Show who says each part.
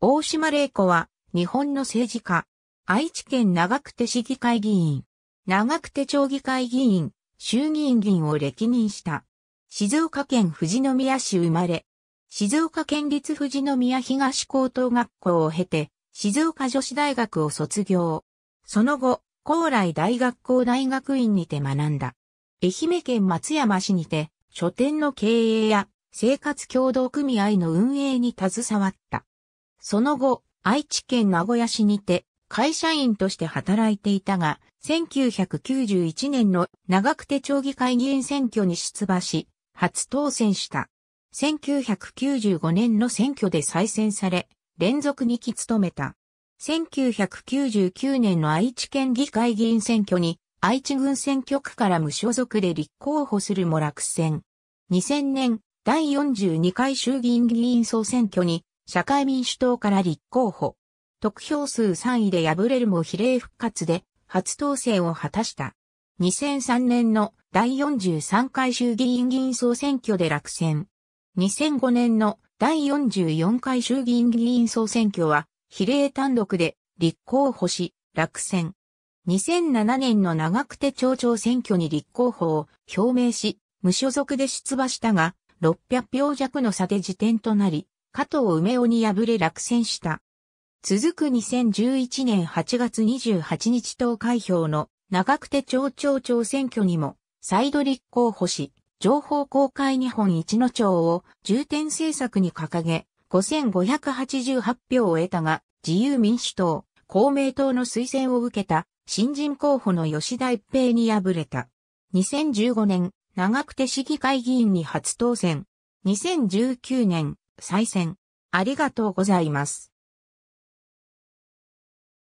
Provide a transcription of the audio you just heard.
Speaker 1: 大
Speaker 2: 島玲子は、日本の政治家。愛知県長久手市議会議員。長久手町議会議員、衆議院議員を歴任した。静岡県富士宮市生まれ。静岡県立富士宮東高等学校を経て、静岡女子大学を卒業。その後、高来大学校大学院にて学んだ。愛媛県松山市にて、書店の経営や生活協同組合の運営に携わった。その後、愛知県名古屋市にて会社員として働いていたが、1991年の長久手町議会議員選挙に出馬し、初当選した。1995年の選挙で再選され、連続2期務めた。1999年の愛知県議会議員選挙に愛知郡選挙区から無所属で立候補するも落選。2000年第42回衆議院議員総選挙に社会民主党から立候補。得票数3位で敗れるも比例復活で初当選を果たした。2003年の第43回衆議院議員総選挙で落選。2005年の第44回衆議院議員総選挙は比例単独で立候補し落選。2007年の長久手町長選挙に立候補を表明し、無所属で出馬したが、600票弱の差で辞典となり、加藤梅雄に敗れ落選した。続く2011年8月28日投開票の長久手町町長選挙にも、再度立候補し、情報公開日本一の町を重点政策に掲げ、5588票を得たが、自由民主党、公明党の推薦を受けた新人候補の吉田一平に敗れた。2015年、長久手市議会議員に初当選。2019年、再選。ありがとうございます。